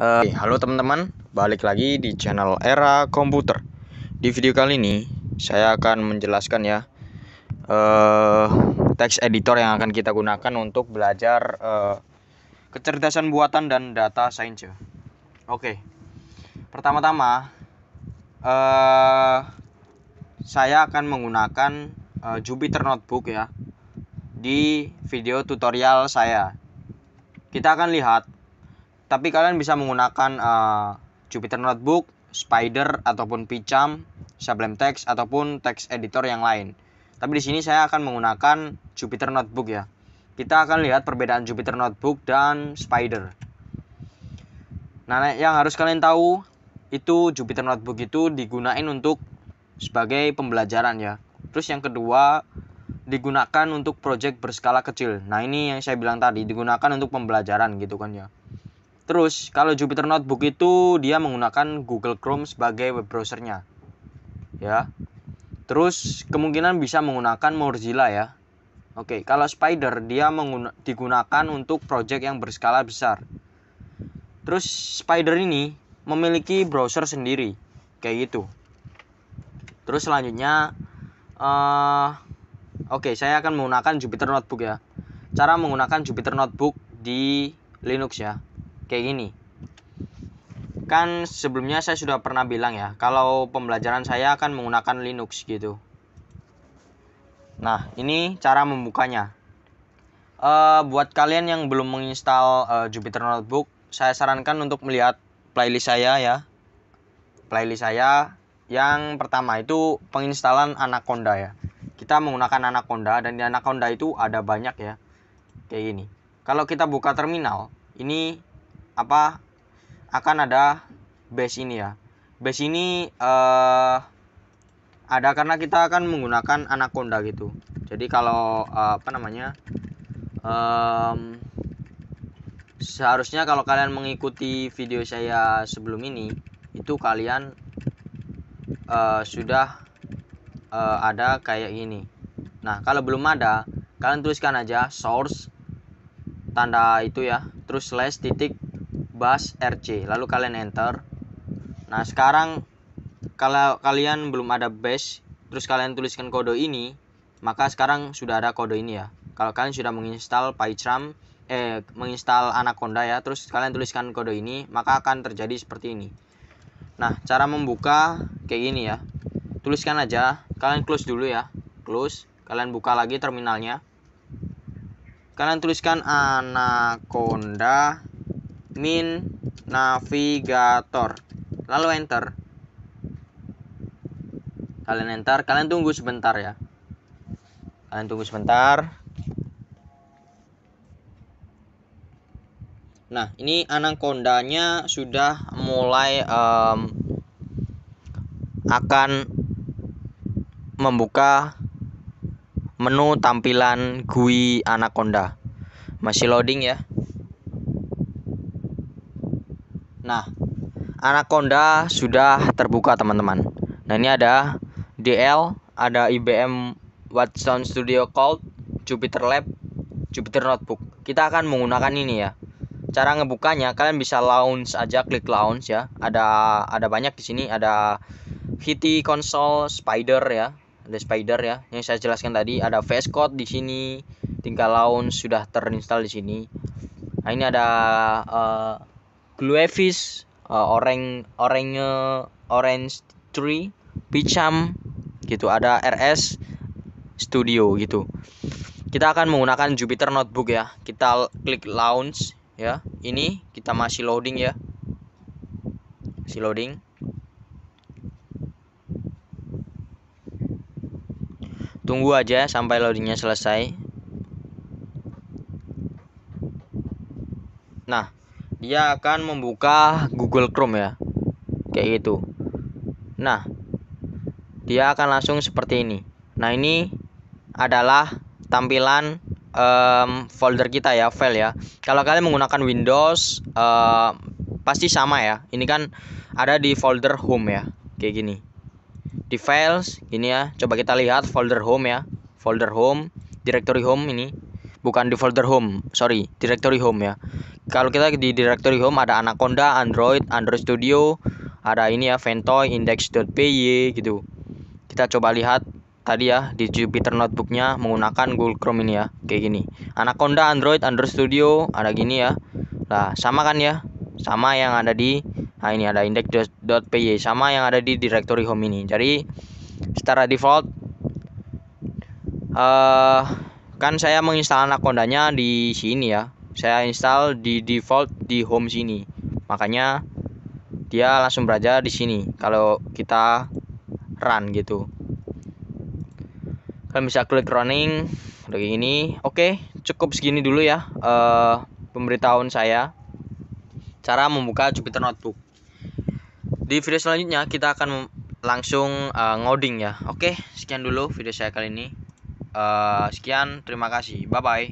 Uh, halo teman-teman, balik lagi di channel Era Komputer. Di video kali ini saya akan menjelaskan ya uh, teks editor yang akan kita gunakan untuk belajar uh, kecerdasan buatan dan data science. Ya. Oke, okay. pertama-tama uh, saya akan menggunakan uh, Jupyter Notebook ya di video tutorial saya. Kita akan lihat tapi kalian bisa menggunakan uh, Jupyter Notebook, Spider ataupun Picam, Sublime Text ataupun text editor yang lain. Tapi di sini saya akan menggunakan Jupyter Notebook ya. Kita akan lihat perbedaan Jupyter Notebook dan Spider. Nah, yang harus kalian tahu itu Jupyter Notebook itu digunain untuk sebagai pembelajaran ya. Terus yang kedua digunakan untuk project berskala kecil. Nah, ini yang saya bilang tadi digunakan untuk pembelajaran gitu kan ya Terus kalau Jupiter Notebook itu dia menggunakan Google Chrome sebagai web browsernya. Ya. Terus kemungkinan bisa menggunakan Mozilla ya. Oke, kalau Spider dia digunakan untuk project yang berskala besar. Terus Spider ini memiliki browser sendiri kayak gitu. Terus selanjutnya uh, oke, saya akan menggunakan Jupiter Notebook ya. Cara menggunakan Jupiter Notebook di Linux ya kayak gini kan sebelumnya saya sudah pernah bilang ya kalau pembelajaran saya akan menggunakan Linux gitu nah ini cara membukanya uh, buat kalian yang belum menginstal uh, Jupyter Notebook saya sarankan untuk melihat playlist saya ya playlist saya yang pertama itu penginstalan Anaconda ya kita menggunakan Anaconda dan di Anaconda itu ada banyak ya kayak gini kalau kita buka terminal ini apa akan ada base ini ya base ini uh, ada karena kita akan menggunakan anaconda gitu jadi kalau uh, apa namanya um, seharusnya kalau kalian mengikuti video saya sebelum ini itu kalian uh, sudah uh, ada kayak gini nah kalau belum ada kalian tuliskan aja source tanda itu ya terus slash titik bass RC lalu kalian enter nah sekarang kalau kalian belum ada base, terus kalian tuliskan kode ini maka sekarang sudah ada kode ini ya kalau kalian sudah menginstal PyCharm eh menginstal Anaconda ya terus kalian tuliskan kode ini maka akan terjadi seperti ini nah cara membuka kayak gini ya tuliskan aja kalian close dulu ya close kalian buka lagi terminalnya kalian tuliskan Anaconda min navigator lalu enter kalian enter kalian tunggu sebentar ya kalian tunggu sebentar nah ini kondanya sudah mulai um, akan membuka menu tampilan GUI anaconda masih loading ya Nah, Anaconda sudah terbuka teman-teman. Nah ini ada DL, ada IBM Watson Studio Cloud, Jupiter Lab, Jupiter Notebook. Kita akan menggunakan ini ya. Cara ngebukanya kalian bisa launch aja, klik launch ya. Ada ada banyak di sini, ada Hiti Console, Spider ya, ada Spider ya. Yang saya jelaskan tadi ada VS Code di sini, tinggal launch sudah terinstall di sini. Nah ini ada uh, Gluevis, uh, eh, Orange Orange Orange Tree, Picham gitu, ada RS Studio gitu. Kita akan menggunakan Jupiter Notebook ya. Kita klik launch ya. Ini kita masih loading ya. Masih loading. Tunggu aja sampai loadingnya selesai. Nah, dia akan membuka Google Chrome ya kayak gitu nah dia akan langsung seperti ini nah ini adalah tampilan um, folder kita ya file ya kalau kalian menggunakan Windows um, pasti sama ya ini kan ada di folder home ya kayak gini di files ini ya coba kita lihat folder home ya folder home directory home ini bukan di folder home sorry directory home ya kalau kita di directory home ada Anaconda, Android, Android Studio, ada ini ya Ventoy, index.py gitu. Kita coba lihat tadi ya di Jupiter Notebooknya menggunakan Google Chrome ini ya kayak gini. Anaconda, Android, Android Studio ada gini ya. Lah sama kan ya, sama yang ada di nah ini ada index.py sama yang ada di directory home ini. Jadi secara default uh, kan saya menginstal anacondanya di sini ya saya install di default di home sini makanya dia langsung belajar di sini kalau kita run gitu kalian bisa klik running lagi ini. oke cukup segini dulu ya uh, pemberitahuan saya cara membuka Jupyter Notebook di video selanjutnya kita akan langsung uh, ngoding ya oke sekian dulu video saya kali ini uh, sekian terima kasih bye bye